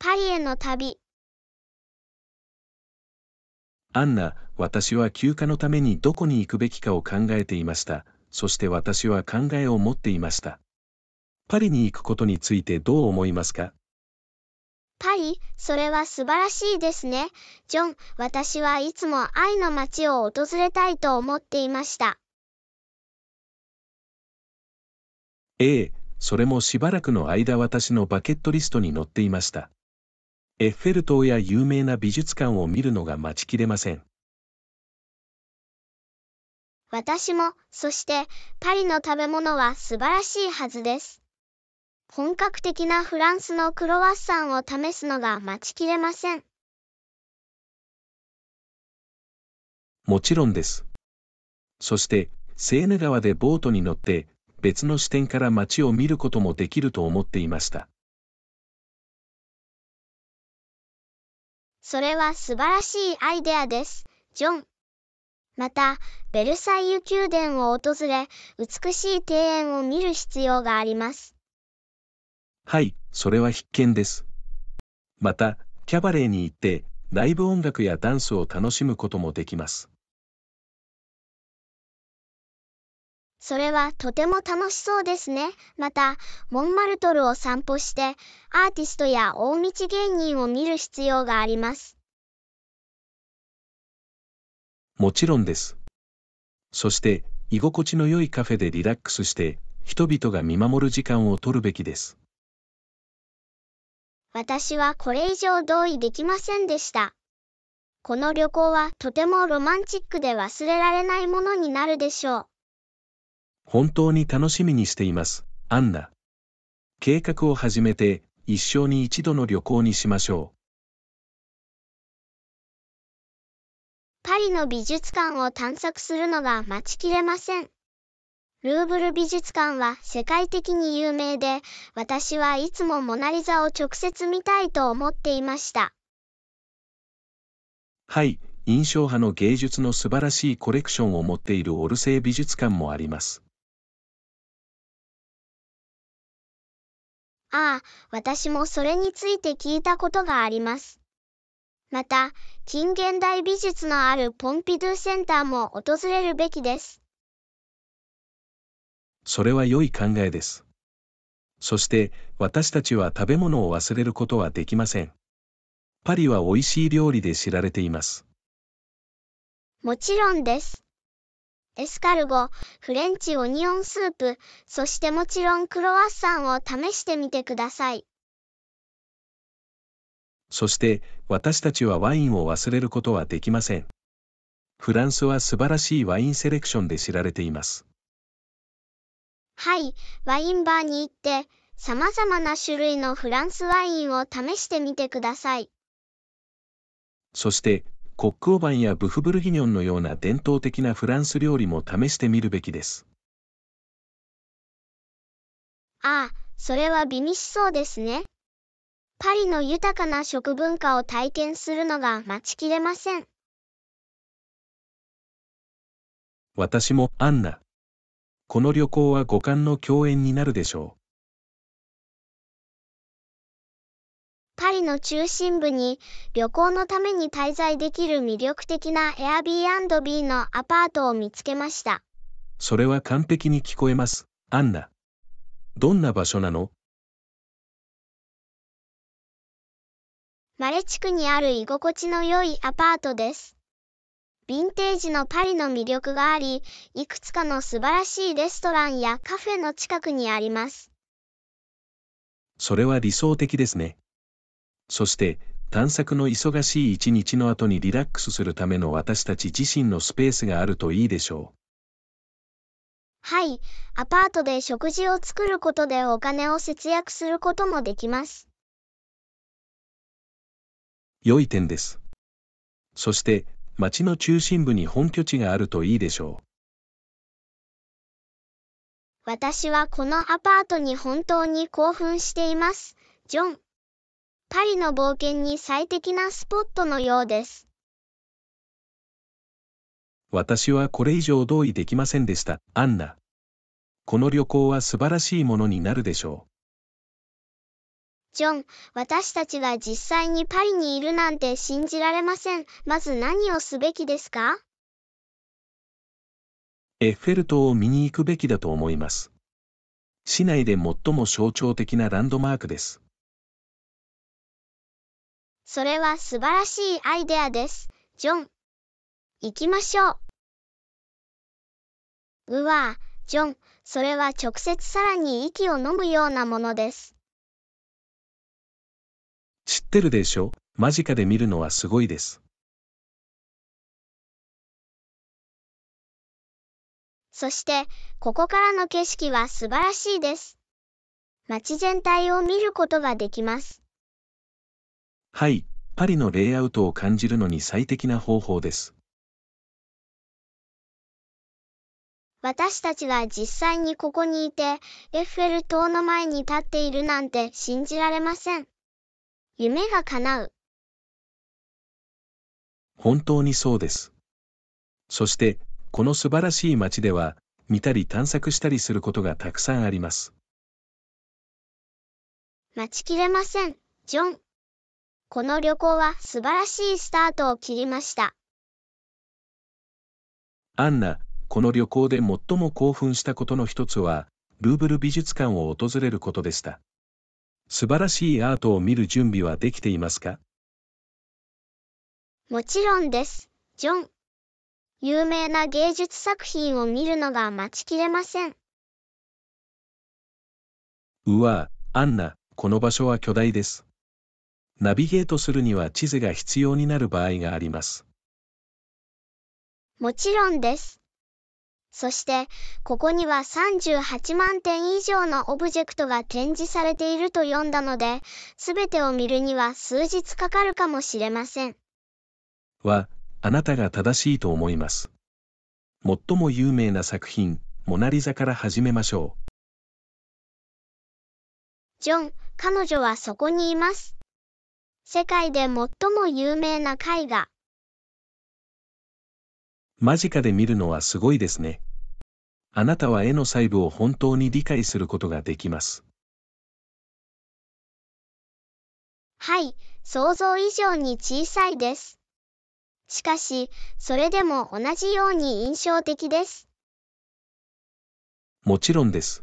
パリへの旅アンナ、私は休暇のためにどこに行くべきかを考えていました。そして私は考えを持っていました。パリに行くことについてどう思いますかパリ、それは素晴らしいですね。ジョン、私はいつも愛の街を訪れたいと思っていました。ええ、それもしばらくの間私のバケットリストに載っていました。エッフェル塔や有名な美術館を見るのが待ちきれません。私も、そして、パリの食べ物は素晴らしいはずです。本格的なフランスのクロワッサンを試すのが待ちきれません。もちろんです。そして、セーヌ川でボートに乗って、別の視点から街を見ることもできると思っていました。それは素晴らしいアイデアです、ジョン。また、ベルサイユ宮殿を訪れ、美しい庭園を見る必要があります。はい、それは必見です。また、キャバレーに行って、ライブ音楽やダンスを楽しむこともできます。それはとても楽しそうですね。また、モンマルトルを散歩して、アーティストや大道芸人を見る必要があります。もちろんです。そして、居心地の良いカフェでリラックスして、人々が見守る時間を取るべきです。私はこれ以上同意できませんでした。この旅行はとてもロマンチックで忘れられないものになるでしょう。本当に楽しみにしています、アンナ。計画を始めて、一生に一度の旅行にしましょう。パリの美術館を探索するのが待ちきれません。ルーブル美術館は世界的に有名で、私はいつもモナリザを直接見たいと思っていました。はい、印象派の芸術の素晴らしいコレクションを持っているオルセイ美術館もあります。ああ、私もそれについて聞いたことがあります。また、近現代美術のあるポンピドゥセンターも訪れるべきです。それは良い考えです。そして、私たちは食べ物を忘れることはできません。パリは美味しい料理で知られています。もちろんです。エスカルゴ、フレンチオニオンスープ、そしてもちろんクロワッサンを試してみてください。そして私たちはワインを忘れることはできません。フランスは素晴らしいワインセレクションで知られています。はい、ワインバーに行って、さまざまな種類のフランスワインを試してみてください。そして、コックオバンやブフブルギニョンのような伝統的なフランス料理も試してみるべきです。ああ、それは美味しそうですね。パリの豊かな食文化を体験するのが待ちきれません。私もアンナ。この旅行は五感の共演になるでしょう。パリの中心部に旅行のために滞在できる魅力的な Airbnb のアパートを見つけました。それは完璧に聞こえます、アンナ。どんな場所なのマレ地区にある居心地の良いアパートです。ヴィンテージのパリの魅力があり、いくつかの素晴らしいレストランやカフェの近くにあります。それは理想的ですね。そして探索の忙しい一日の後にリラックスするための私たち自身のスペースがあるといいでしょう。はい、アパートで食事を作ることでお金を節約することもできます。良い点です。そして、町の中心部に本拠地があるといいでしょう。私はこのアパートに本当に興奮しています、ジョン。パリの冒険に最適なスポットのようです。私はこれ以上同意できませんでした、アンナ。この旅行は素晴らしいものになるでしょう。ジョン、私たちが実際にパリにいるなんて信じられません。まず何をすべきですかエッフェル塔を見に行くべきだと思います。市内で最も象徴的なランドマークです。それは素晴らしいアイデアです、ジョン。行きましょう。うわぁ、ジョン、それは直接さらに息を飲むようなものです。知ってるでしょ間近で見るのはすごいです。そして、ここからの景色は素晴らしいです。街全体を見ることができます。はい、パリのレイアウトを感じるのに最適な方法です。私たちが実際にここにいて、エッフェル塔の前に立っているなんて信じられません。夢が叶う。本当にそうです。そして、この素晴らしい街では、見たり探索したりすることがたくさんあります。待ちきれません、ジョン。この旅行は素晴らしいスタートを切りました。アンナ、この旅行で最も興奮したことの一つは、ルーブル美術館を訪れることでした。素晴らしいアートを見る準備はできていますかもちろんです、ジョン。有名な芸術作品を見るのが待ちきれません。うわアンナ、この場所は巨大です。ナビゲートするには地図が必要になる場合があります。もちろんです。そして、ここには38万点以上のオブジェクトが展示されていると読んだので、すべてを見るには数日かかるかもしれません。は、あなたが正しいと思います。最も有名な作品、モナリザから始めましょう。ジョン、彼女はそこにいます。世界で最も有名な絵画。間近で見るのはすごいですね。あなたは絵の細部を本当に理解することができます。はい、想像以上に小さいです。しかし、それでも同じように印象的です。もちろんです。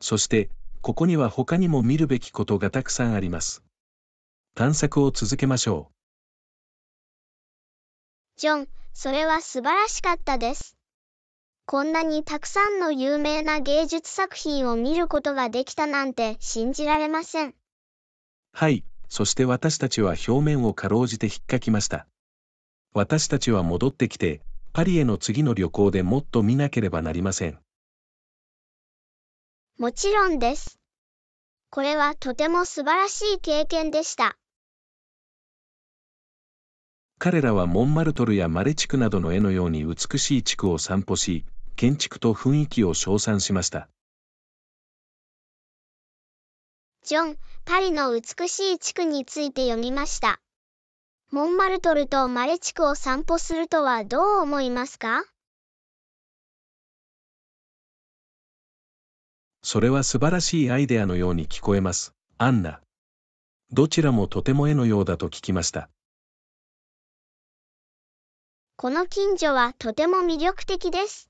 そして、ここには他にも見るべきことがたくさんあります。探索を続けましょう。ジョン、それは素晴らしかったです。こんなにたくさんの有名な芸術作品を見ることができたなんて信じられません。はい、そして私たちは表面をかろうじて引っかきました。私たちは戻ってきて、パリへの次の旅行でもっと見なければなりません。もちろんです。これはとても素晴らしい経験でした。彼らはモンマルトルやマレ地区などの絵のように美しい地区を散歩し、建築と雰囲気を称賛しました。ジョン、パリの美しい地区について読みました。モンマルトルとマレ地区を散歩するとはどう思いますかそれは素晴らしいアイデアのように聞こえます、アンナ。どちらもとても絵のようだと聞きました。この近所はとても魅力的です。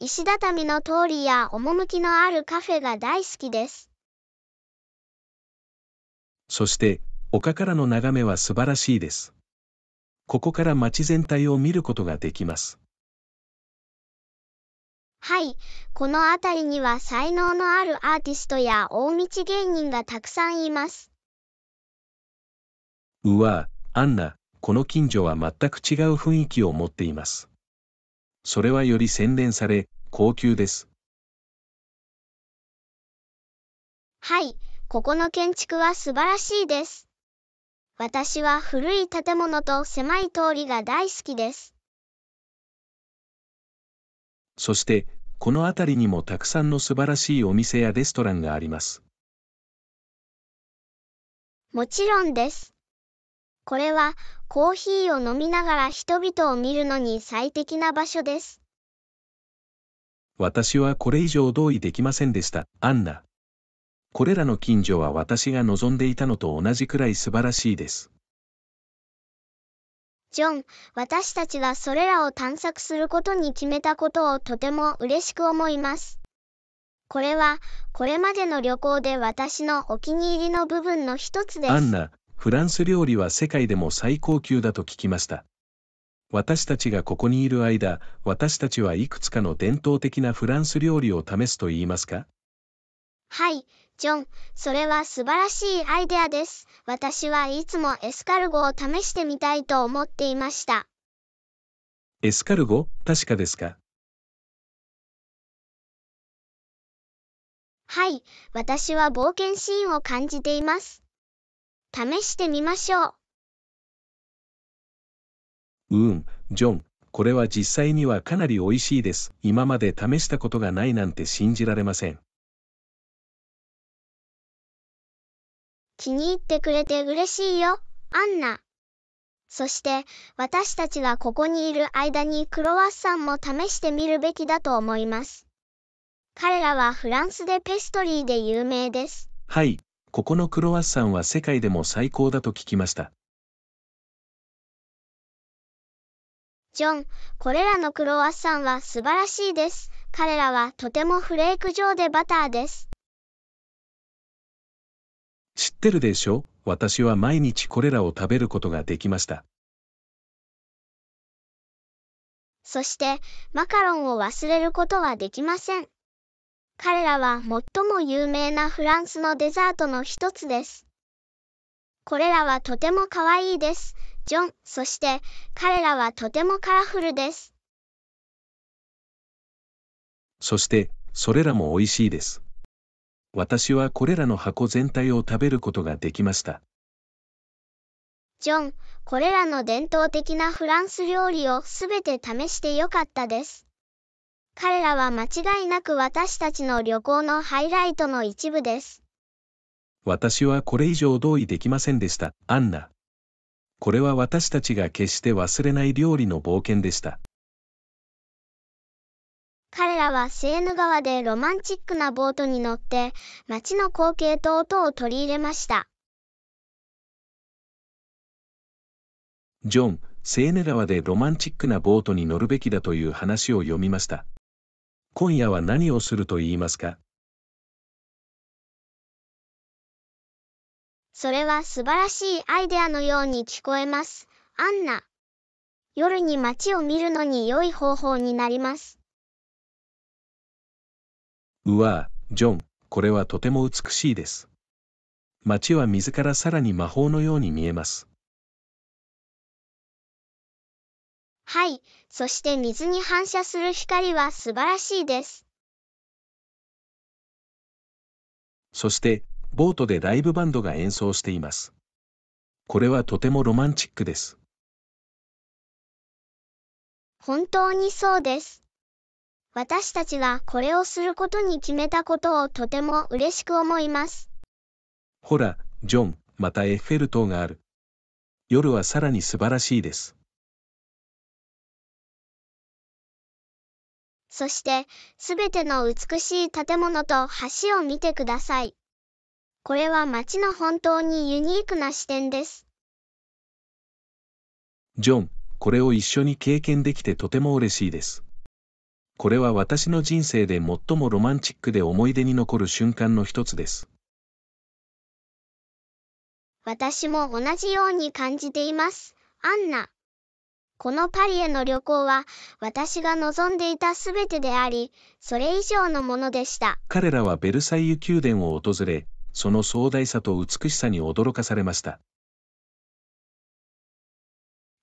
石畳の通りや趣のあるカフェが大好きです。そして、丘からの眺めは素晴らしいです。ここから街全体を見ることができます。はい、この辺りには才能のあるアーティストや大道芸人がたくさんいます。うわ、アンナ、この近所は全く違う雰囲気を持っています。それはより洗練され、高級です。はい、ここの建築は素晴らしいです。私は古い建物と狭い通りが大好きです。そして、この辺りにもたくさんの素晴らしいお店やレストランがあります。もちろんです。これはコーヒーを飲みながら人々を見るのに最適な場所です。私はこれ以上同意できませんでした、アンナ。これらの近所は私が望んでいたのと同じくらい素晴らしいです。ジョン、私たちはそれらを探索することに決めたことをとても嬉しく思います。これは、これまでの旅行で私のお気に入りの部分の一つです。アンナ、フランス料理は世界でも最高級だと聞きました。私たちがここにいる間、私たちはいくつかの伝統的なフランス料理を試すと言いますかはい、ジョン、それは素晴らしいアイデアです。私はいつもエスカルゴを試してみたいと思っていました。エスカルゴ、確かですかはい、私は冒険シーンを感じています。試してみましょう。うん、ジョン、これは実際にはかなり美味しいです。今まで試したことがないなんて信じられません。気に入ってくれて嬉しいよ、アンナ。そして、私たちがここにいる間にクロワッサンも試してみるべきだと思います。彼らはフランスでペストリーで有名です。はい、ここのクロワッサンは世界でも最高だと聞きました。ジョン、これらのクロワッサンは素晴らしいです。彼らはとてもフレーク状でバターです。知ってるでしょ私は毎日これらを食べることができました。そして、マカロンを忘れることはできません。彼らは最も有名なフランスのデザートの一つです。これらはとても可愛いです、ジョン。そして、彼らはとてもカラフルです。そして、それらも美味しいです。私はこれらの箱全体を食べることができました。ジョン、これらの伝統的なフランス料理をすべて試してよかったです。彼らは間違いなく私たちの旅行のハイライトの一部です。私はこれ以上同意できませんでした、アンナ。これは私たちが決して忘れない料理の冒険でした。彼らはセーヌ川でロマンチックなボートに乗って、街の光景と音を取り入れました。ジョン、セーヌ川でロマンチックなボートに乗るべきだという話を読みました。今夜は何をすると言いますかそれは素晴らしいアイデアのように聞こえます。アンナ。夜に街を見るのに良い方法になります。うわぁ、ジョン、これはとても美しいです。街は水からさらに魔法のように見えます。はい、そして水に反射する光は素晴らしいです。そして、ボートでライブバンドが演奏しています。これはとてもロマンチックです。本当にそうです。私たちはこれをすることに決めたことをとても嬉しく思います。ほら、ジョン、またエッフェル塔がある。夜はさらに素晴らしいです。そして、すべての美しい建物と橋を見てください。これは街の本当にユニークな視点です。ジョン、これを一緒に経験できてとても嬉しいです。これは私の人生で最もロマンチックで思い出に残る瞬間の一つです。私も同じように感じています、アンナ。このパリへの旅行は私が望んでいた全てであり、それ以上のものでした。彼らはベルサイユ宮殿を訪れ、その壮大さと美しさに驚かされました。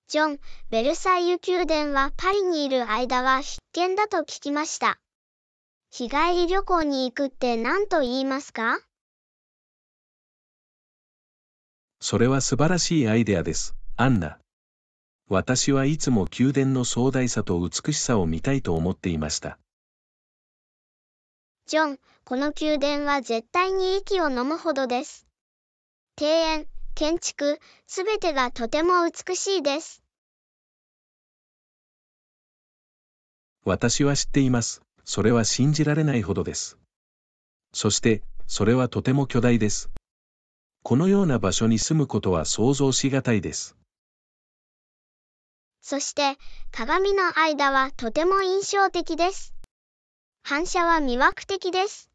ジョン、ベルサイユ宮殿はパリにいる間は必見だと聞きました。日帰り旅行に行くって何と言いますかそれは素晴らしいアイデアです、アンナ。私はいつも宮殿の壮大さと美しさを見たいと思っていました。ジョン、この宮殿は絶対に息を飲むほどです。庭園、建築、すべてがとても美しいです。私は知っています。それは信じられないほどです。そして、それはとても巨大です。このような場所に住むことは想像しがたいです。そして、鏡の間はとても印象的です。反射は魅惑的です。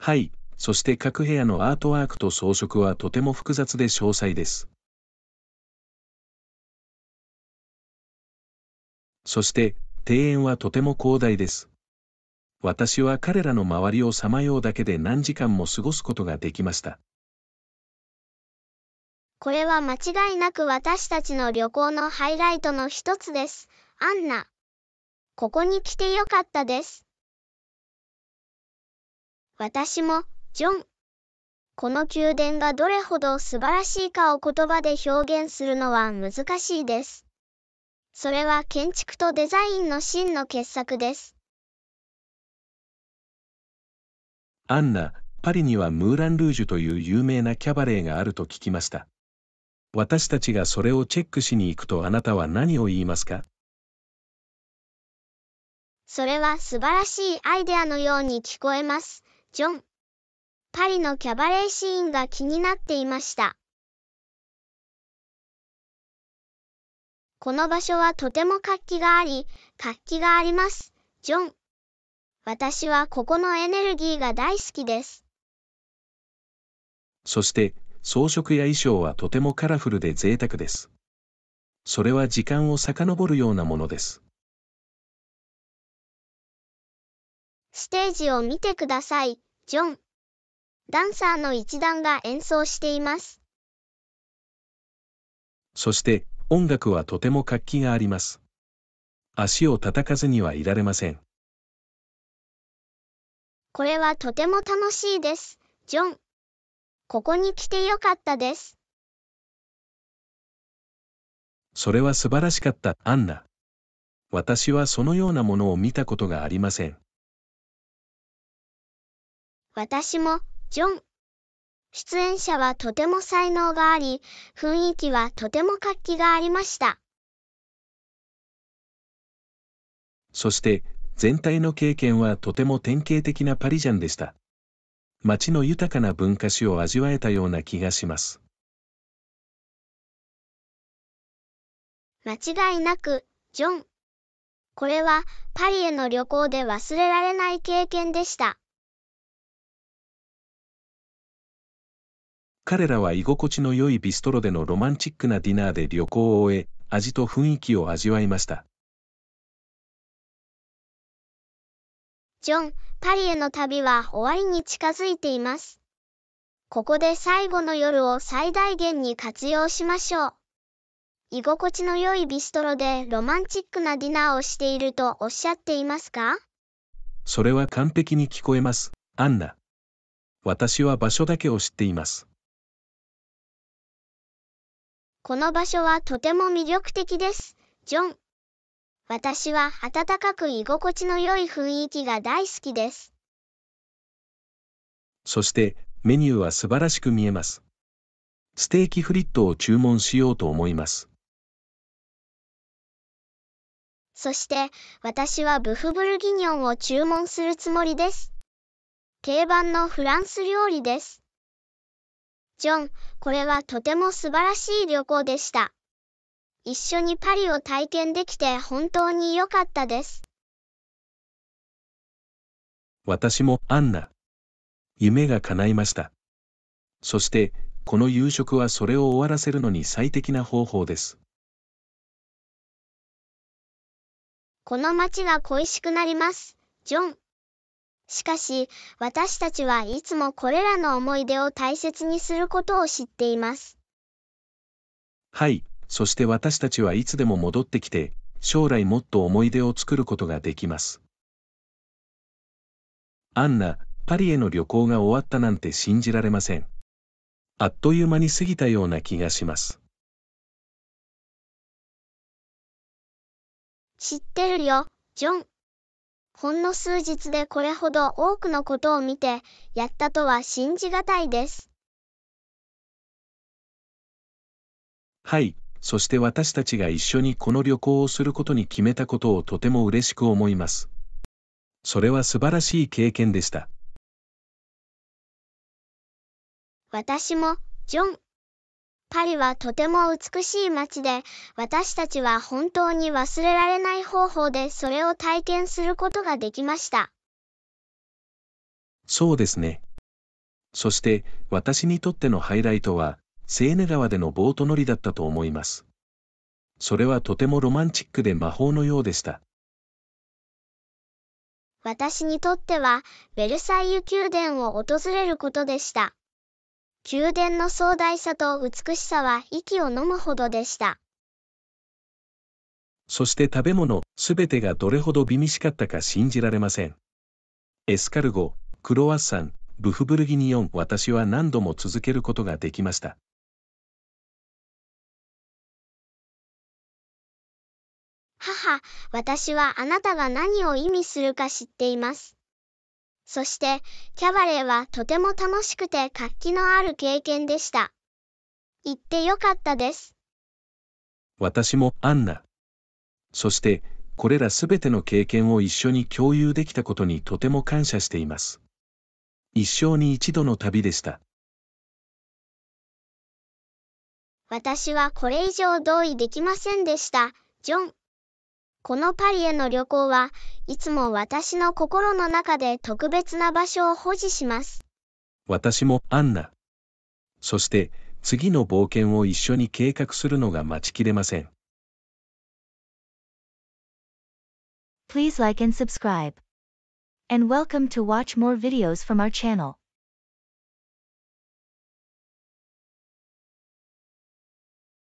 はい、そして各部屋のアートワークと装飾はとても複雑で詳細です。そして、庭園はとても広大です。私は彼らの周りをさまようだけで何時間も過ごすことができました。これは間違いなく私たちの旅行のハイライトの一つです、アンナ。ここに来てよかったです。私もジョン。この宮殿がどれほど素晴らしいかを言葉で表現するのは難しいです。それは建築とデザインの真の傑作です。アンナ、パリにはムーラン・ルージュという有名なキャバレーがあると聞きました。私たちがそれをチェックしに行くとあなたは何を言いますかそれは素晴らしいアイデアのように聞こえます、ジョン。パリのキャバレーシーンが気になっていました。この場所はとても活気があり、活気があります、ジョン。私はここのエネルギーが大好きです。そして、装飾や衣装はとてもカラフルで贅沢です。それは時間を遡るようなものです。ステージを見てください、ジョン。ダンサーの一団が演奏しています。そして音楽はとても活気があります。足を叩かずにはいられません。これはとても楽しいです、ジョン。ここに来てよかったです。それは素晴らしかった、アンナ。私はそのようなものを見たことがありません。私もジョン。出演者はとても才能があり、雰囲気はとても活気がありました。そして、全体の経験はとても典型的なパリジャンでした。街の豊かな文化史を味わえたような気がします。間違いなく、ジョン。これはパリへの旅行で忘れられない経験でした。彼らは居心地の良いビストロでのロマンチックなディナーで旅行を終え、味と雰囲気を味わいました。ジョン、パリへの旅は終わりに近づいています。ここで最後の夜を最大限に活用しましょう。居心地の良いビストロでロマンチックなディナーをしているとおっしゃっていますかそれは完璧に聞こえます、アンナ。私は場所だけを知っています。この場所はとても魅力的です、ジョン。私は暖かく居心地の良い雰囲気が大好きです。そしてメニューは素晴らしく見えます。ステーキフリットを注文しようと思います。そして私はブフブルギニョンを注文するつもりです。定番のフランス料理です。ジョン、これはとても素晴らしい旅行でした。一緒にパリを体験できて本当に良かったです。私もアンナ。夢が叶いました。そして、この夕食はそれを終わらせるのに最適な方法です。この街が恋しくなります、ジョン。しかし、私たちはいつもこれらの思い出を大切にすることを知っています。はい、そして私たちはいつでも戻ってきて、将来もっと思い出を作ることができます。アンナ、パリへの旅行が終わったなんて信じられません。あっという間に過ぎたような気がします。知ってるよ、ジョン。ほんの数日でこれほど多くのことを見て、やったとは信じがたいです。はい、そして私たちが一緒にこの旅行をすることに決めたことをとても嬉しく思います。それは素晴らしい経験でした。私も、ジョンパリはとても美しい街で、私たちは本当に忘れられない方法でそれを体験することができました。そうですね。そして、私にとってのハイライトは、セーネ川でのボート乗りだったと思います。それはとてもロマンチックで魔法のようでした。私にとっては、ベルサイユ宮殿を訪れることでした。宮殿の壮大さと美しさは息を呑むほどでした。そして食べ物、すべてがどれほど美味しかったか信じられません。エスカルゴ、クロワッサン、ブフブルギニオン、私は何度も続けることができました。母、私はあなたが何を意味するか知っています。そして、キャバレーはとても楽しくて活気のある経験でした。行ってよかったです。私もアンナ。そして、これらすべての経験を一緒に共有できたことにとても感謝しています。一生に一度の旅でした。私はこれ以上同意できませんでした、ジョン。このパリへの旅行はいつも私の心の中で特別な場所を保持します。私もアンナ。そして次の冒険を一緒に計画するのが待ちきれません。Please like and subscribe. And welcome to watch more videos from our channel.